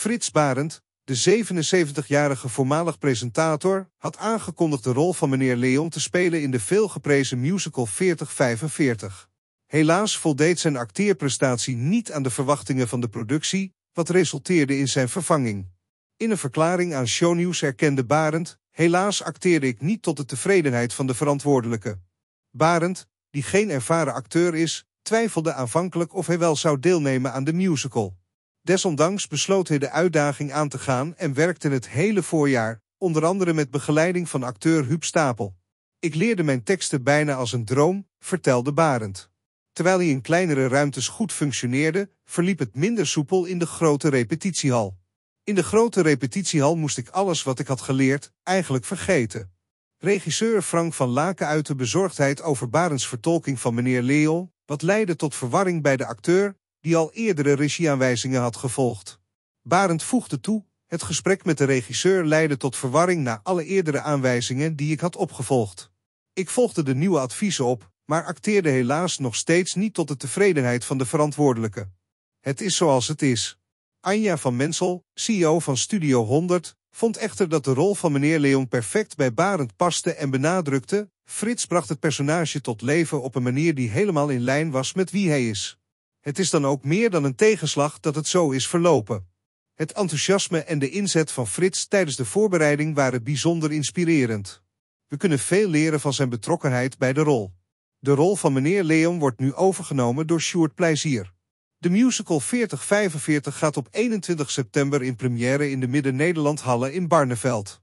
Frits Barend, de 77-jarige voormalig presentator, had aangekondigd de rol van meneer Leon te spelen in de veelgeprezen musical 4045. Helaas voldeed zijn acteerprestatie niet aan de verwachtingen van de productie, wat resulteerde in zijn vervanging. In een verklaring aan Shownieuws erkende Barend, helaas acteerde ik niet tot de tevredenheid van de verantwoordelijke. Barend, die geen ervaren acteur is, twijfelde aanvankelijk of hij wel zou deelnemen aan de musical. Desondanks besloot hij de uitdaging aan te gaan en werkte het hele voorjaar, onder andere met begeleiding van acteur Huub Stapel. Ik leerde mijn teksten bijna als een droom, vertelde Barend. Terwijl hij in kleinere ruimtes goed functioneerde, verliep het minder soepel in de grote repetitiehal. In de grote repetitiehal moest ik alles wat ik had geleerd eigenlijk vergeten. Regisseur Frank van Laken uit de bezorgdheid over Barends vertolking van meneer Leeuw, wat leidde tot verwarring bij de acteur die al eerdere regieaanwijzingen had gevolgd. Barend voegde toe, het gesprek met de regisseur leidde tot verwarring na alle eerdere aanwijzingen die ik had opgevolgd. Ik volgde de nieuwe adviezen op, maar acteerde helaas nog steeds niet tot de tevredenheid van de verantwoordelijke. Het is zoals het is. Anja van Mensel, CEO van Studio 100, vond echter dat de rol van meneer Leon perfect bij Barend paste en benadrukte, Frits bracht het personage tot leven op een manier die helemaal in lijn was met wie hij is. Het is dan ook meer dan een tegenslag dat het zo is verlopen. Het enthousiasme en de inzet van Frits tijdens de voorbereiding waren bijzonder inspirerend. We kunnen veel leren van zijn betrokkenheid bij de rol. De rol van meneer Leon wordt nu overgenomen door Sjoerd Plezier. De musical 4045 gaat op 21 september in première in de Midden-Nederland Halle in Barneveld.